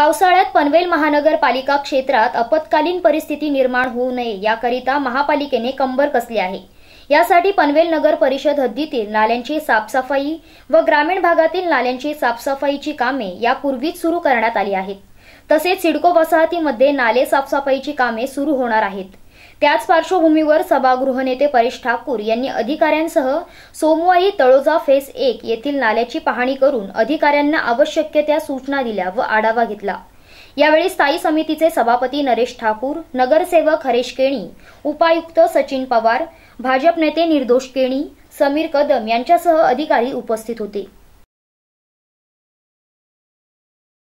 पावसाळ्यात पनवेल महानगरपालिका क्षेत्रात आपत्कालीन परिस्थिती निर्माण होऊ नये याकरिता महापालिकेने कंबर कसली आहे यासाठी पनवेल नगर परिषद हद्दीतील नाल्यांची साफसफाई व ग्रामीण भागातील नाल्यांची साफसफाईची कामे यापूर्वीच सुरू करण्यात आली आहेत तसेच सिडको वसाहतीमध्ये नाले साफसफाईची कामे सुरू होणार आहेत त्याच पार्श्वभूमीवर सभागृह नेते परेश ठाकूर यांनी अधिकाऱ्यांसह सोमवारी तळोजा फेस एक येथील नाल्याची पाहणी करून अधिकाऱ्यांना आवश्यक त्या सूचना दिल्या व आढावा घेतला यावेळी स्थायी समितीचे सभापती नरेश ठाकूर नगरसेवक हरेश केणी उपायुक्त सचिन पवार भाजप नेते निर्दोष केणी समीर कदम यांच्यासह अधिकारी उपस्थित होते